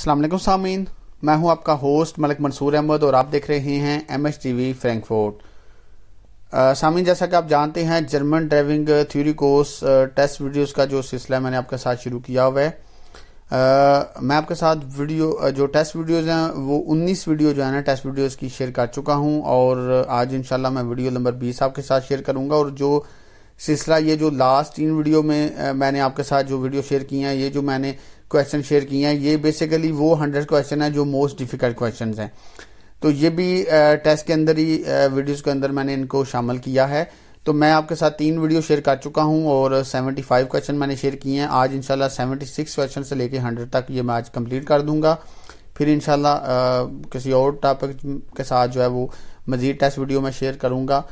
असलम सामीन मैं हूं आपका होस्ट मलिक मंसूर अहमद और आप देख रहे हैं M H T V Frankfurt सामीन जैसा कि आप जानते हैं German driving theory course test videos का जो सिलसिला मैंने आपके साथ शुरू किया हुआ है मैं आपके साथ वीडियो जो टेस्ट वीडियोस हैं वो 19 वीडियो जो है ना टेस्ट वीडियोस की शेयर कर चुका हूं और आज इनशाला मैं वीडियो नंबर बीस आपके साथ शेयर करूंगा और जो सिलसिला ये जो लास्ट तीन वीडियो में मैंने आपके साथ जो वीडियो शेयर की हैं ये जो मैंने क्वेश्चन शेयर किए हैं ये बेसिकली वो हंड्रेड क्वेश्चन है जो मोस्ट डिफिकल्ट क्वेश्चन हैं तो ये भी टेस्ट के अंदर ही वीडियोस के अंदर मैंने इनको शामिल किया है तो मैं आपके साथ तीन वीडियो शेयर कर चुका हूं और 75 क्वेश्चन मैंने शेयर किए हैं आज इंशाल्लाह 76 क्वेश्चन से लेकर 100 तक ये मैं आज कंप्लीट कर दूंगा फिर इंशाल्लाह किसी और टॉपिक के साथ जो है वो मज़ीद टेस्ट वीडियो में शेयर करूंगा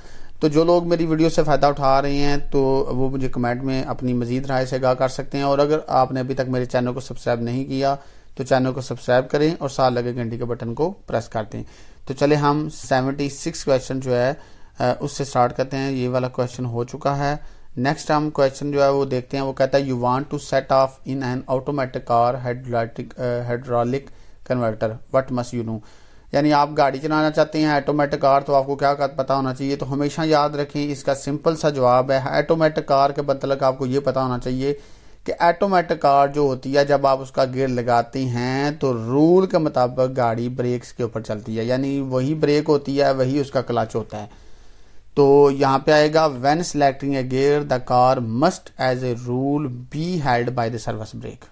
तो जो लोग मेरी वीडियो से फ़ायदा उठा रहे हैं तो वो मुझे कमेंट में अपनी मज़ीद राय से आगाह कर सकते हैं और अगर आपने अभी तक मेरे चैनल को सब्सक्राइब नहीं किया तो चैनल को सब्सक्राइब करें और साथ लगे घंटी के बटन को प्रेस कर दें तो चले हम सेवेंटी सिक्स क्वेश्चन जो है उससे स्टार्ट करते हैं ये वाला क्वेश्चन हो चुका है नेक्स्ट हम क्वेश्चन जो है वो देखते हैं वो कहता है you want to set off in an automatic car hydraulic converter what must you know यानी आप गाड़ी चलाना चाहते हैं ऑटोमेटिक कार तो आपको क्या पता होना चाहिए तो हमेशा याद रखें इसका सिंपल सा जवाब है ऑटोमेटिक कार के मतलब आपको ये पता होना चाहिए कि ऑटोमेटिक कार जो होती है जब आप उसका गियर लगाते हैं तो रूल के मुताबिक गाड़ी ब्रेक्स के ऊपर चलती है यानी वही ब्रेक होती है वही उसका क्लच होता है तो यहाँ पे आएगा when selecting a gear the car must as a rule be held by the service brake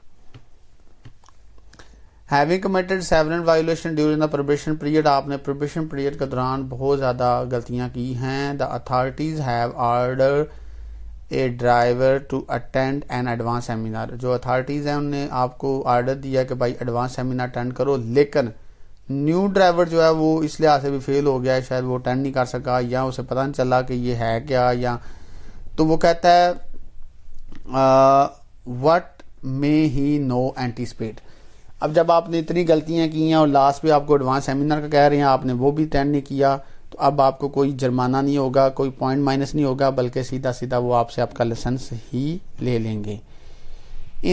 having committed several violation during the probation period आपने प्रोबेशन पीरियड के दौरान बहुत ज़्यादा गलतियां की हैं the authorities have order a driver to attend an advance seminar जो authorities हैं उनने आपको ऑर्डर दिया कि भाई एडवांस सेमिनार अटेंड करो लेकिन न्यू ड्राइवर जो है वो इस लिहाज से भी फेल हो गया है शायद वो अटेंड नहीं कर सका या उसे पता नहीं चला कि ये है क्या या तो वो कहता है वट मे ही नो एंटीसपेट अब जब आपने इतनी गलतियां की हैं और लास्ट पे आपको एडवांस सेमिनार का कह रहे हैं आपने वो भी अटेंड नहीं किया तो अब आपको कोई जुर्माना नहीं होगा कोई पॉइंट माइनस नहीं होगा बल्कि सीधा सीधा वो आपसे आपका लाइसेंस ही ले लेंगे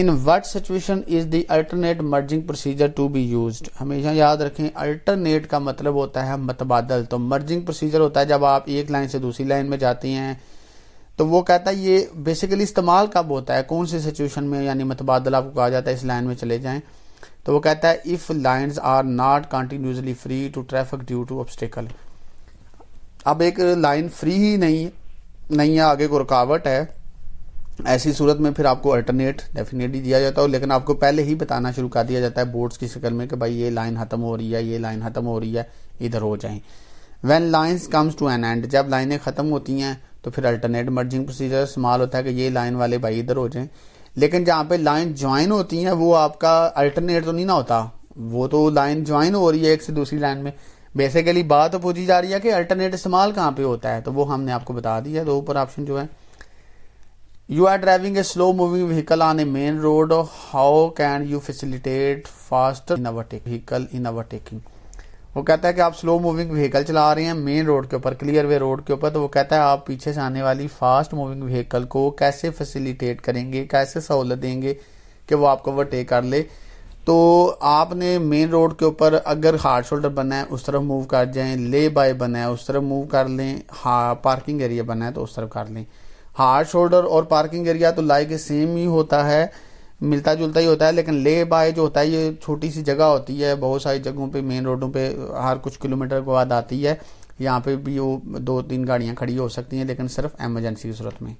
in what situation is the alternate merging procedure to be use हमेशा याद रखें अल्टरनेट का मतलब होता है मतबादल तो मर्जिंग प्रोसीजर होता है जब आप एक लाइन से दूसरी लाइन में जाते हैं तो वो कहता है ये बेसिकली इस्तेमाल कब होता है कौन सी सिचुएशन में यानी मतबादल आपको कहा जाता है इस लाइन में चले जाएं तो वो कहता है if lines are not continuously free to traffic due to obstacle अब एक लाइन फ्री ही नहीं नहीं है आगे को रुकावट है ऐसी सूरत में फिर आपको अल्टरनेट डेफिनेटली दिया जाता है लेकिन आपको पहले ही बताना शुरू कर दिया जाता है बोर्ड्स की शक्ल में कि भाई ये लाइन ख़त्म हो रही है ये लाइन ख़त्म हो रही है इधर हो जाए when lines comes to an end जब लाइनें ख़त्म होती हैं तो फिर अल्टरनेट मर्जिंग प्रोसीजर इस्तेमाल होता है कि ये लाइन वाले भाई इधर हो जाए लेकिन जहां पे लाइन ज्वाइन होती है वो आपका अल्टरनेट तो नहीं ना होता वो तो लाइन ज्वाइन हो रही है एक से दूसरी लाइन में बेसिकली बात तो पूछी जा रही है कि अल्टरनेट इस्तेमाल कहाँ पे होता है तो वो हमने आपको बता दिया दो ऊपर ऑप्शन जो है you are driving a slow moving vehicle on a main road how can you facilitate fast in our vehicle in our taking वो कहता है कि आप स्लो मूविंग व्हीकल चला रहे हैं मेन रोड के ऊपर क्लियर वे रोड के ऊपर तो वो कहता है आप पीछे से आने वाली फास्ट मूविंग व्हीकल को कैसे फैसिलिटेट करेंगे कैसे सहूलत देंगे कि वो आपको ओवरटेक कर ले तो आपने मेन रोड के ऊपर अगर हार्ड शोल्डर बना है उस तरफ मूव कर जाएं ले बाय बना है उस तरफ मूव कर लें हाँ पार्किंग एरिया बना है तो उस तरफ कर लें हार्ड शोल्डर और पार्किंग एरिया तो लाइक सेम ही होता है मिलता जुलता ही होता है लेकिन ले बाय जो होता है ये छोटी सी जगह होती है बहुत सारी जगहों पे मेन रोडों पे हर कुछ किलोमीटर के बाद आती है यहाँ पे भी वो दो तीन गाड़ियाँ खड़ी हो सकती हैं लेकिन सिर्फ एमरजेंसी की सूरत में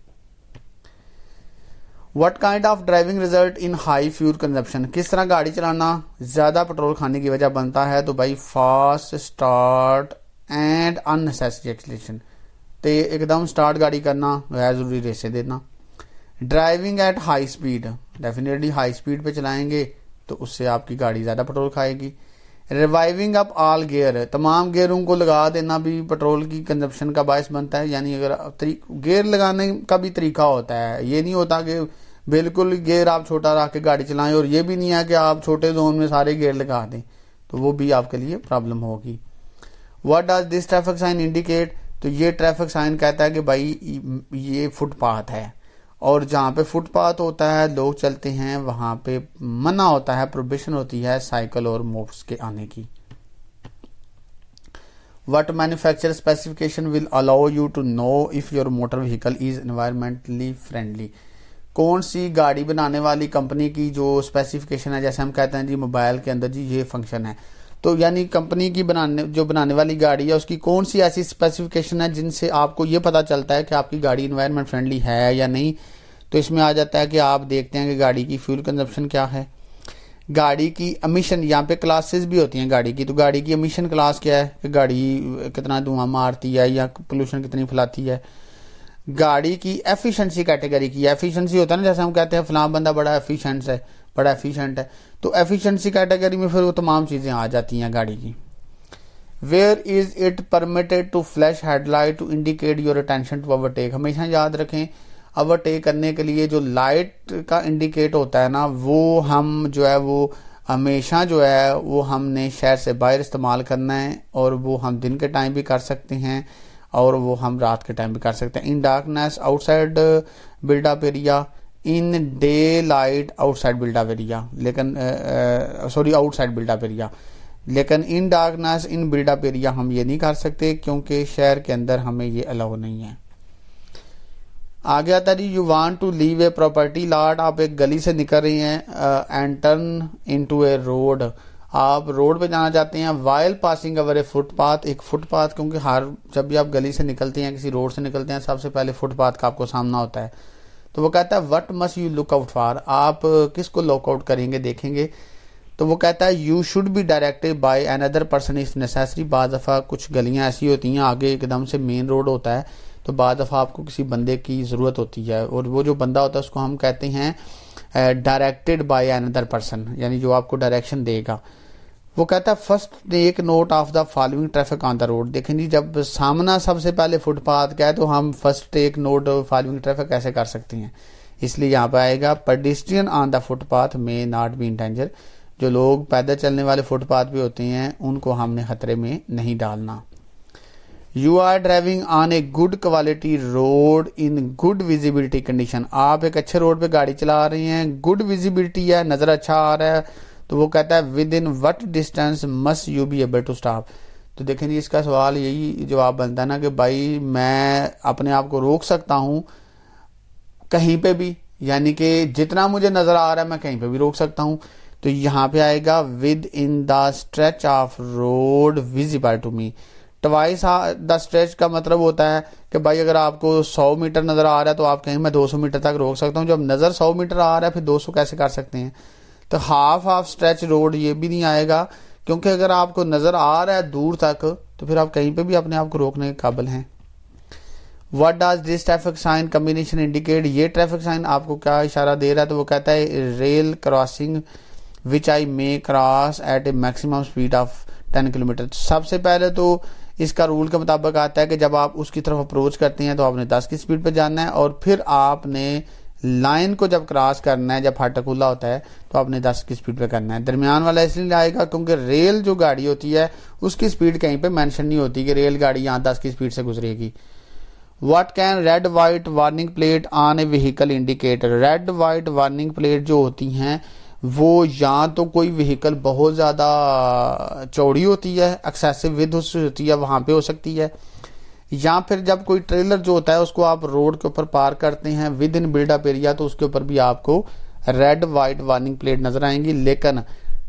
what kind of driving result in high fuel consumption किस तरह गाड़ी चलाना ज़्यादा पेट्रोल खाने की वजह बनता है तो भाई fast start and unnecessary acceleration तो एकदम स्टार्ट गाड़ी करना गैर ज़रूरी रेसें देना driving at high speed definitely high speed पे चलाएंगे तो उससे आपकी गाड़ी ज़्यादा पेट्रोल खाएगी रिवाइविंग अप ऑल गेयर तमाम गेयरों को लगा देना भी पेट्रोल की कंजप्शन का बायस बनता है यानी अगर गेयर लगाने का भी तरीका होता है ये नहीं होता कि बिल्कुल गेयर आप छोटा रख के गाड़ी चलाएं और ये भी नहीं है कि आप छोटे जोन में सारे गेयर लगा दें तो वो भी आपके लिए प्रॉब्लम होगी what does this traffic sign indicate तो ये ट्रैफिक साइन कहता है कि भाई ये फुटपाथ है और जहाँ पे फुटपाथ होता है लोग चलते हैं वहां पे मना होता है प्रोबिशन होती है साइकिल और मोटर्स के आने की what manufacture specification will allow you to know if your motor vehicle is environmentally friendly कौन सी गाड़ी बनाने वाली कंपनी की जो स्पेसिफिकेशन है जैसे हम कहते हैं जी मोबाइल के अंदर जी ये फंक्शन है तो यानी कंपनी की बनाने जो बनाने वाली गाड़ी है उसकी कौन सी ऐसी स्पेसिफिकेशन है जिनसे आपको ये पता चलता है कि आपकी गाड़ी इन्वायरमेंट फ्रेंडली है या नहीं तो इसमें आ जाता है कि आप देखते हैं कि गाड़ी की फ्यूल कंजप्शन क्या है गाड़ी की अमीशन यहाँ पे क्लासेस भी होती हैं गाड़ी की तो गाड़ी की अमीशन क्लास क्या है कि गाड़ी कितना धुआं मारती है या पोल्यूशन कितनी फैलाती है गाड़ी की एफिशिएंसी कैटेगरी की एफिशिएंसी होता है ना जैसे हम कहते हैं फलां बंदा बड़ा एफिशिएंट है बड़ा एफिशिएंट है तो एफिशिएंसी कैटेगरी में फिर वो तमाम चीज़ें आ जाती हैं गाड़ी की where is it permitted to flash headlight to indicate your attention to overtake हमेशा याद रखें ओवरटेक करने के लिए जो लाइट का इंडिकेट होता है ना वो हम जो है वो हमेशा जो है वो हमने शहर से बाहर इस्तेमाल करना है और वो हम दिन के टाइम भी कर सकते हैं और वो हम रात के टाइम भी कर सकते हैं in darkness outside buildup area in day light outside buildup area लेकिन सॉरी आउटसाइड बिल्डअप एरिया लेकिन in darkness in buildup area हम ये नहीं कर सकते क्योंकि शहर के अंदर हमें ये अलाउ नहीं है आगे आता जी you want to leave a property lot आप एक गली से निकल रही हैं and turn into a road आप रोड पे जाना चाहते हैं while passing over a footpath एक फुटपाथ क्योंकि हर जब भी आप गली से निकलते हैं किसी रोड से निकलते हैं सबसे पहले फुटपाथ का आपको सामना होता है तो वो कहता है what must you look out for आप किसको लुकआउट करेंगे देखेंगे तो वो कहता है you should be directed by other person if necessary बाद दफ़ा कुछ गलियाँ ऐसी होती हैं आगे एकदम से मेन रोड होता है तो बाद दफ़ा आपको किसी बंदे की ज़रूरत होती है और वो जो बंदा होता है उसको हम कहते हैं डायरेक्टेड बाय अदर पर्सन यानी जो आपको डायरेक्शन देगा वो कहता है first take note of the following traffic on the road देखें जी जब सामना सबसे पहले फुटपाथ का है तो हम first take note following traffic कैसे कर सकते हैं इसलिए यहाँ पर आएगा pedestrian on the footpath may not be in danger जो लोग पैदल चलने वाले फुटपाथ पे होते हैं उनको हमने खतरे में नहीं डालना you are driving on a good quality road in good visibility condition आप एक अच्छे रोड पे गाड़ी चला रहे हैं गुड विजिबिलिटी है नज़र अच्छा आ रहा है तो वो कहता है within what distance must you be able to stop तो देखें जी इसका सवाल यही जवाब बनता है ना कि भाई मैं अपने आप को रोक सकता हूं कहीं पे भी यानी कि जितना मुझे नज़र आ रहा है मैं कहीं पे भी रोक सकता हूँ तो यहां पे आएगा within the stretch of road visible to me twice the stretch का मतलब होता है कि भाई अगर आपको 100 मीटर नज़र आ रहा है तो आप कहीं मैं 200 मीटर तक रोक सकता हूं जब नज़र 100 मीटर आ रहा है फिर 200 कैसे कर सकते हैं तो हाफ हाफ स्ट्रेच रोड ये भी नहीं आएगा क्योंकि अगर आपको नज़र आ रहा है दूर तक तो फिर आप कहीं पे भी अपने आप को रोकने के काबिल हैं what does this traffic sign combination indicate ये ट्रैफिक साइन आपको क्या इशारा दे रहा है तो वो कहता है rail crossing which I may cross at a maximum speed of ten kilometre सबसे पहले तो इसका रूल के मुताबिक आता है कि जब आप उसकी तरफ अप्रोच करते हैं तो आपने दस की स्पीड पर जाना है और फिर आपने लाइन को जब क्रॉस करना है जब फाटकूला खुला होता है तो आपने 10 की स्पीड पे करना है दरमियान वाला इसलिए आएगा क्योंकि रेल जो गाड़ी होती है उसकी स्पीड कहीं पे मेंशन नहीं होती कि रेल गाड़ी यहाँ दस की स्पीड से गुजरेगी what can red white warning plate on a vehicle indicator red white warning plate जो होती हैं वो या तो कोई व्हीकल बहुत ज़्यादा चौड़ी होती है एक्सेसिव विद होती है वहां पर हो सकती है या फिर जब कोई ट्रेलर जो होता है उसको आप रोड के ऊपर पार करते हैं विद इन बिल्डअप एरिया तो उसके ऊपर भी आपको रेड व्हाइट वार्निंग प्लेट नजर आएंगी लेकिन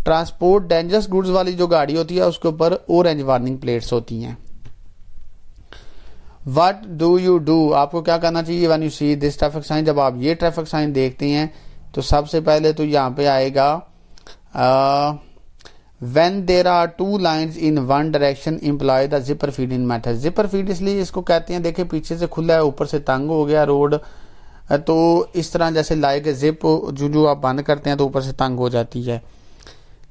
ट्रांसपोर्ट डेंजरस गुड्स वाली जो गाड़ी होती है उसके ऊपर ऑरेंज वार्निंग प्लेट्स होती हैं वट डू यू डू आपको क्या करना चाहिए when you see this traffic sign जब आप ये ट्रैफिक साइन देखते हैं तो सबसे पहले तो यहां पे आएगा ah, when there are two line in one direction imply the zipper feed in method. Zipper इसलिए इसको कहते हैं देखे पीछे से खुला है ऊपर से तंग हो गया रोड तो इस तरह जैसे लाइक जिप जो जो आप बंद करते हैं तो ऊपर से तंग हो जाती है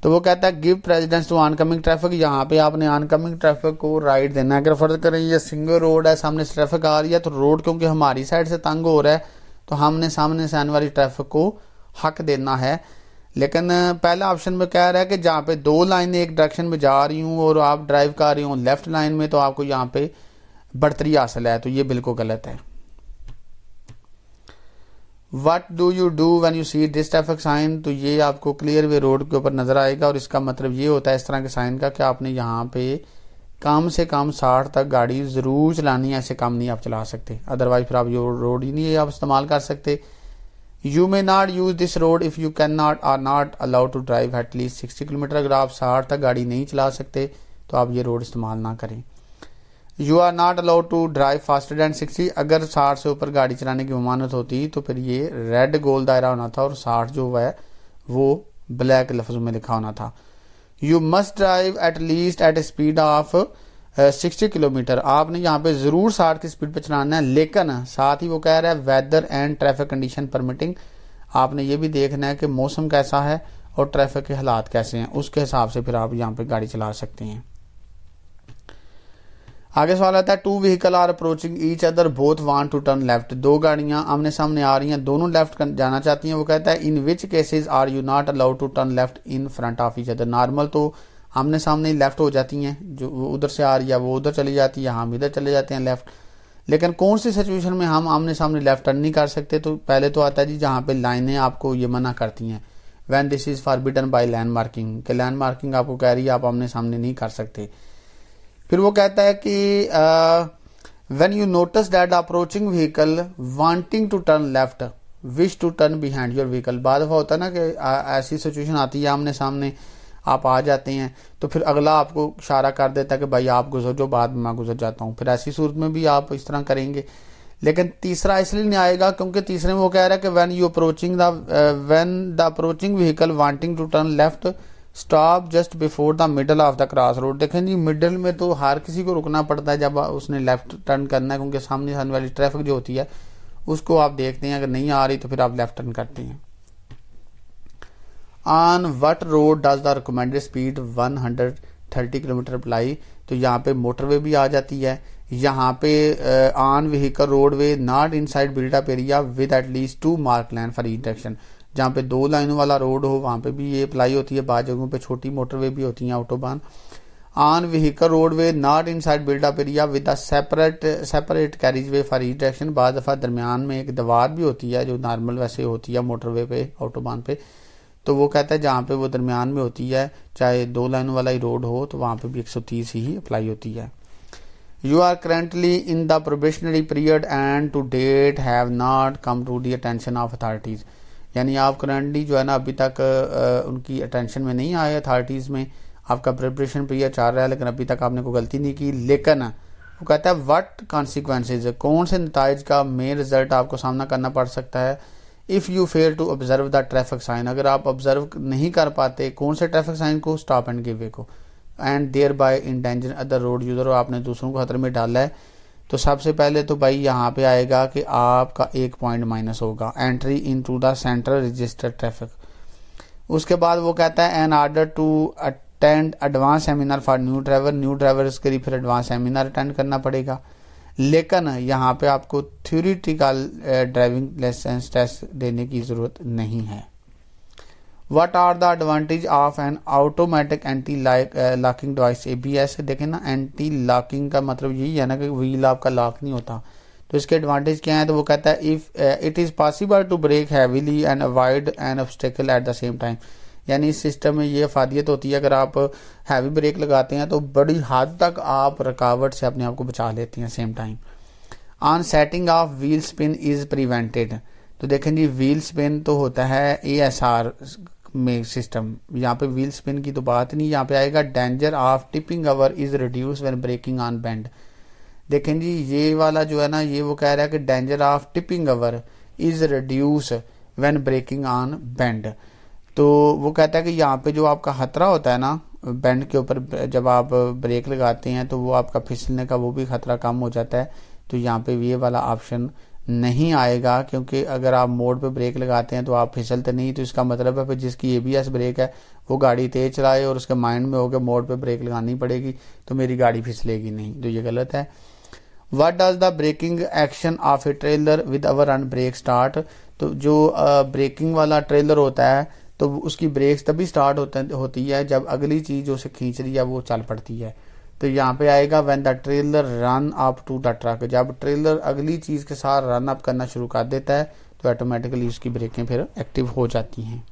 तो वो कहता है give precedence to oncoming traffic यहाँ पे आपने ऑनकमिंग ट्रैफिक को राइट देना अगर फर्ज करें ये सिंगल रोड है सामने से ट्रैफिक आ रही है तो रोड क्योंकि हमारी साइड से तंग हो रहा है तो हमने सामने से आने वाली ट्रैफिक को हक देना है लेकिन पहला ऑप्शन में कह रहा है कि जहाँ पे दो लाइनें एक डायरेक्शन में जा रही हूँ और आप ड्राइव कर रही हूं लेफ्ट लाइन में तो आपको यहाँ पे बढ़तरी हासिल है तो ये बिल्कुल गलत है what do you do when you see this sign तो ये आपको क्लियर वे रोड के ऊपर नजर आएगा और इसका मतलब ये होता है इस तरह के साइन का कि आपने यहाँ पे कम से कम साठ तक गाड़ी ज़रूर चलानी है ऐसे काम नहीं आप चला सकते अदरवाइज फिर आप ये रोड ही नहीं आप इस्तेमाल कर सकते you may not use this road if you can not are not allowed to drive at least sixty kilometre अगर आप साठ तक गाड़ी नहीं चला सकते तो आप ये रोड इस्तेमाल ना करें you are not allowed to drive faster than sixty अगर साठ से ऊपर गाड़ी चलाने की ममानत होती तो फिर ये रेड गोल दायरा होना था और साठ जो हुआ है वो ब्लैक लफ्ज़ में लिखा होना था you must drive at least at a speed of sixty kilometre आपने यहाँ पे ज़रूर साठ की स्पीड पे चलाना है लेकिन साथ ही वो कह रहा है weather and traffic condition permitting आपने ये भी देखना है कि मौसम कैसा है और ट्रैफिक के हालात कैसे हैं उसके हिसाब से फिर आप यहाँ पे गाड़ी चला सकते हैं आगे सवाल आता है two vehicle are approaching each other both want to turn left दो गाड़ियां आमने सामने आ रही हैं दोनों लेफ्ट जाना चाहती हैं वो कहता है in which cases are you not allowed to turn left in front of each other normal तो आमने सामने ही लेफ्ट हो जाती हैं जो उधर से आ रही है वो उधर चली जाती है हम इधर चले जाते हैं लेफ्ट लेकिन कौन सी सिचुएशन में हम आमने सामने लेफ्ट टर्न नहीं कर सकते तो पहले तो आता है जी जहाँ पे लाइनें आपको ये मना करती हैं when this is bitten by lane marking lane marking आपको कह रही है आप आमने सामने नहीं कर सकते फिर वो कहता है कि when you notice that approaching vehicle wanting to turn left wish to turn behind your vehicle बाद होता है ना कि ऐसी सिचुएशन आती है आमने सामने आप आ जाते हैं तो फिर अगला आपको इशारा कर देता है कि भाई आप गुजर जो बाद में मैं गुजर जाता हूँ फिर ऐसी सूरत में भी आप इस तरह करेंगे लेकिन तीसरा इसलिए नहीं आएगा क्योंकि तीसरे में वो कह रहा है कि when you approaching the when the approaching vehicle wanting to turn left stop just before the middle of the cross road देखें जी मिडल में तो हर किसी को रुकना पड़ता है जब उसने लेफ्ट टर्न करना है क्योंकि सामने सामने वाली ट्रैफिक जो होती है उसको आप देखते हैं अगर नहीं आ रही तो फिर आप लेफ्ट टर्न करते हैं on what road does the recommended speed 130 kilometre apply तो यहाँ पे मोटरवे भी आ जाती है यहाँ पे on vehicle roadway not inside built up area with at least two mark land for interaction जहाँ पे दो लाइनों वाला रोड हो वहाँ पे भी ये अप्लाई होती है बाद जगहों पे छोटी मोटरवे भी होती हैं autobahn on vehicle roadway not inside built up area with a separate separate carriageway for each बाद दफ़ा दरमियान में एक दवार भी होती है जो नॉर्मल वैसे होती है मोटरवे पे ऑटोबान पे तो वो कहता है जहाँ पे वो दरमियान में होती है चाहे दो लाइन वाला ही रोड हो तो वहाँ पे भी 130 ही अप्लाई होती है you are currently in the probationary period and to date have not come to the attention of authorities यानी आप करेंटली जो है ना अभी तक आ, उनकी अटेंशन में नहीं आए अथॉरिटीज़ में आपका प्रिपरेशन पीरियड चल रहा है लेकिन अभी तक आपने कोई गलती नहीं की लेकिन वो कहता है वट कॉन्सिक्वेंसेज कौन से नतज का मेन रिजल्ट आपको सामना करना पड़ सकता है if you fail to observe the traffic sign अगर आप ऑब्जर्व नहीं कर पाते कौन से ट्रैफिक साइन को स्टॉप एंड गिव वे को and thereby endanger other road user आपने दूसरों को खतरे में डाला है तो सबसे पहले तो भाई यहाँ पे आएगा कि आपका एक पॉइंट माइनस होगा entry into the central registered traffic उसके बाद वो कहता है an order to attend advance seminar for new driver new drivers के लिए फिर एडवांस सेमिनार अटेंड करना पड़ेगा लेकिन यहाँ पे आपको थ्योरिटिकल ड्राइविंग लाइसेंस टेस्ट देने की ज़रूरत नहीं है what are the advantage of an automatic anti locking device A B S देखें ना एंटी लॉकिंग का मतलब यही है ना कि व्हील आपका लॉक नहीं होता तो इसके एडवांटेज क्या है तो वो कहता है if it is possible to brake heavily and avoid an obstacle at the same time यानी इस सिस्टम में ये अफादियत होती है अगर आप हैवी ब्रेक लगाते हैं तो बड़ी हद तक आप रुकावट से अपने आप को बचा लेती हैं same time on setting off wheel spin is prevented तो देखें जी व्हील स्पिन तो होता है ए एस आर में सिस्टम यहाँ पे व्हील स्पिन की तो बात नहीं यहाँ पे आएगा danger of tipping over is reduce when braking on bend देखें जी ये वाला जो है ना ये वो कह रहा है कि danger of tipping over is reduce when braking on bend तो वो कहता है कि यहाँ पे जो आपका खतरा होता है ना बैंड के ऊपर जब आप ब्रेक लगाते हैं तो वो आपका फिसलने का वो भी खतरा कम हो जाता है तो यहाँ पे ये वाला ऑप्शन नहीं आएगा क्योंकि अगर आप मोड पे ब्रेक लगाते हैं तो आप फिसलते नहीं तो इसका मतलब है फिर जिसकी ए बी एस ब्रेक है वो गाड़ी तेज चलाए और उसके माइंड में होकर मोड पे ब्रेक लगानी पड़ेगी तो मेरी गाड़ी फिसलेगी नहीं तो ये गलत है what does the braking action of a trailer with overrun brake start तो जो ब्रेकिंग वाला ट्रेलर होता है तो उसकी ब्रेक्स तभी स्टार्ट होते होती है जब अगली चीज उसे खींच रही है वो चल पड़ती है तो यहाँ पे आएगा when the trailer run up to the truck जब ट्रेलर अगली चीज के साथ रन अप करना शुरू कर देता है तो ऑटोमेटिकली उसकी ब्रेकें फिर एक्टिव हो जाती हैं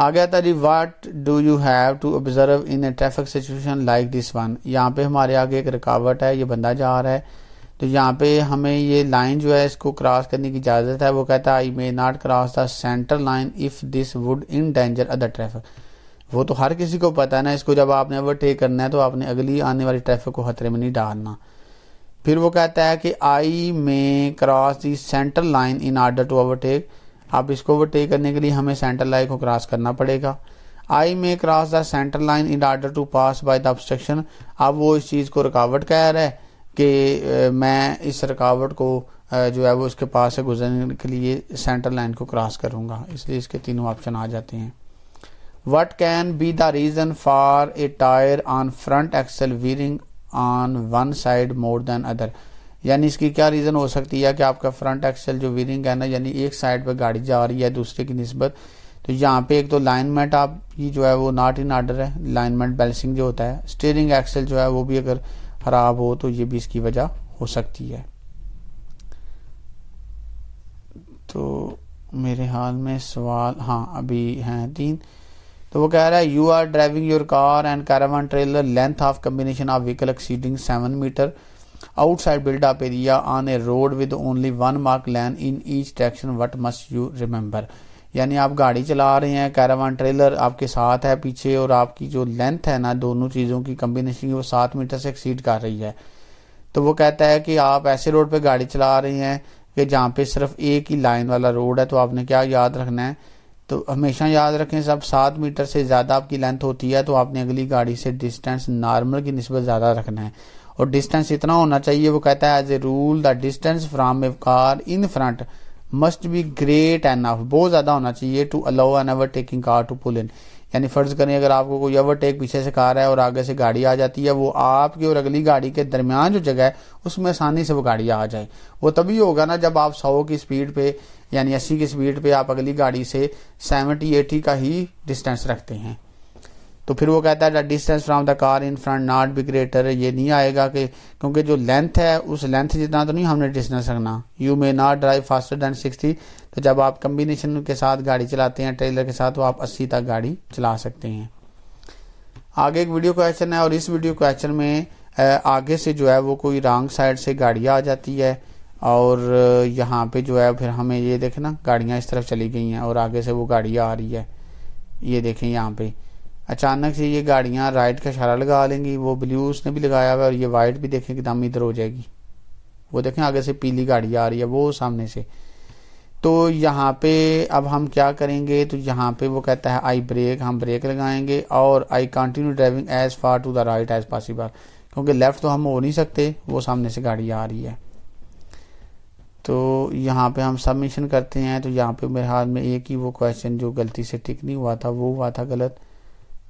आ गया था जी what do you have to observe in a traffic situation like this one यहाँ पे हमारे आगे एक रुकावट है ये बंदा जा रहा है तो यहाँ पे हमें ये लाइन जो है इसको क्रॉस करने की इजाज़त है वो कहता है I may not cross the centre line if this would endanger other traffic वो तो हर किसी को पता है ना इसको जब आपने ओवरटेक करना है तो आपने अगली आने वाली ट्रैफिक को खतरे में नहीं डालना फिर वो कहता है कि I may cross the centre line in order to overtake अब इसको ओवरटेक करने के लिए हमें सेंटर लाइन को क्रॉस करना पड़ेगा I may cross the centre line in order to pass by the obstruction अब वो इस चीज़ को रुकावट कह रहा है कि मैं इस रुकावट को जो है वो इसके पास से गुजरने के लिए सेंटर लाइन को क्रॉस करूंगा इसलिए इसके तीनों ऑप्शन आ जाते हैं what can be the reason for a tyre on front axle veering on one side more than other यानी इसकी क्या रीज़न हो सकती है कि आपका फ्रंट एक्सल जो वीरिंग है ना यानी एक साइड पर गाड़ी जा रही है दूसरे की नस्बत तो यहाँ पे एक तो लाइनमेंट आपकी जो है वो नॉट इन आर्डर है लाइनमेंट बैलेंसिंग जो होता है स्टेयरिंग एक्सल जो है वो भी अगर ख़राब हो तो ये भी इसकी वजह हो सकती है तो मेरे हाल में सवाल हाँ अभी हैं तीन तो वो कह रहा है you are driving your car and caravan trailer length of combination of vehicle exceeding seven metre outside built up area on a road with only one mark lane in each direction what must you remember यानी आप गाड़ी चला रहे हैं caravan trailer आपके साथ है पीछे और आपकी जो लेंथ है ना दोनों चीज़ों की कम्बिनेशन की वो सात मीटर से एक्सीड कर रही है तो वो कहता है कि आप ऐसे रोड पे गाड़ी चला रहे हैं कि जहाँ पे सिर्फ एक ही लाइन वाला रोड है तो आपने क्या याद रखना है तो हमेशा याद रखें सब सात मीटर से ज़्यादा आपकी लेंथ होती है तो आपने अगली गाड़ी से डिस्टेंस नॉर्मल की नस्बत ज़्यादा रखना है और डिस्टेंस इतना होना चाहिए वो कहता है as a rule the distance from a car in front must be great enough बहुत ज़्यादा होना चाहिए to allow an overtaking car to pull in यानी फ़र्ज़ करें अगर आपको कोई ओवरटेक पीछे से कार है और आगे से गाड़ी आ जाती है वो आपकी और अगली गाड़ी के दरमियान जो जगह है उसमें आसानी से वो गाड़ी आ जाए वो तभी होगा ना जब आप सौ की स्पीड पे यानी अस्सी की स्पीड पे आप अगली गाड़ी से सेवेंटी एटी का ही डिस्टेंस रखते हैं तो फिर वो कहता है distance from the car in front not be greater ये नहीं आएगा कि क्योंकि जो लेंथ है उस लेंथ जितना तो नहीं हमने डिस्टेंस रखना you may not drive faster than sixty तो जब आप कम्बिनेशन के साथ गाड़ी चलाते हैं ट्रेलर के साथ तो आप अस्सी तक गाड़ी चला सकते हैं आगे एक वीडियो क्वेश्चन है और इस वीडियो क्वेश्चन में आगे से जो है वो कोई रॉन्ग साइड से गाड़ियाँ आ जाती है और यहाँ पे जो है फिर हमें ये देखें ना गाड़ियाँ इस तरफ चली गई हैं और आगे से वो गाड़ियाँ आ रही है ये देखें यहाँ पे अचानक से ये गाड़ियाँ राइट का इशारा लगा लेंगी वो ब्लू उसने भी लगाया हुआ है और ये वाइट भी देखें एकदम इधर हो जाएगी वो देखें आगे से पीली गाड़ी आ रही है वो सामने से तो यहाँ पे अब हम क्या करेंगे तो यहाँ पे वो कहता है आई ब्रेक हम ब्रेक लगाएंगे और I continue driving as far to the right as possible क्योंकि लेफ़्ट तो हम हो नहीं सकते वो सामने से गाड़ी आ रही है तो यहाँ पे हम सबमिशन करते हैं तो यहाँ पे मेरे हाथ में एक ही वो क्वेश्चन जो गलती से टिक नहीं हुआ था वो हुआ था गलत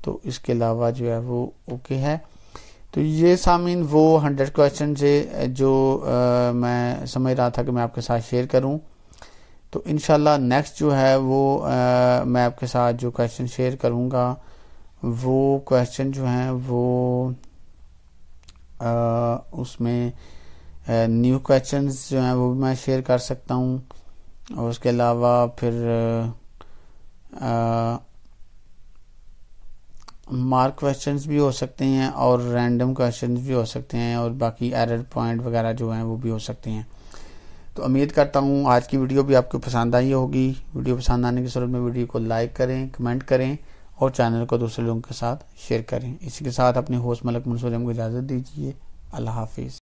तो इसके अलावा जो है वो ओके है तो ये सामीन वो हंड्रेड क्वेश्चन है जो आ, मैं समझ रहा था कि मैं आपके साथ शेयर करूं तो इन नेक्स्ट जो है वो आ, मैं आपके साथ जो क्वेश्चन शेयर करूंगा वो क्वेश्चन जो हैं वो आ, उसमें न्यू क्वेश्चंस जो हैं वो भी मैं शेयर कर सकता हूं और उसके अलावा फिर आ, मार्क क्वेश्चंस भी हो सकते हैं और रैंडम क्वेश्चंस भी हो सकते हैं और बाकी एरर पॉइंट वगैरह जो हैं वो भी हो सकते हैं तो उम्मीद करता हूँ आज की वीडियो भी आपको पसंद आई होगी वीडियो पसंद आने की सूरत में वीडियो को लाइक करें कमेंट करें और चैनल को दूसरे लोगों के साथ शेयर करें इसी के साथ अपने होस्ट मलक मंसूर को इजाज़त दीजिए अल्लाह हाफिज़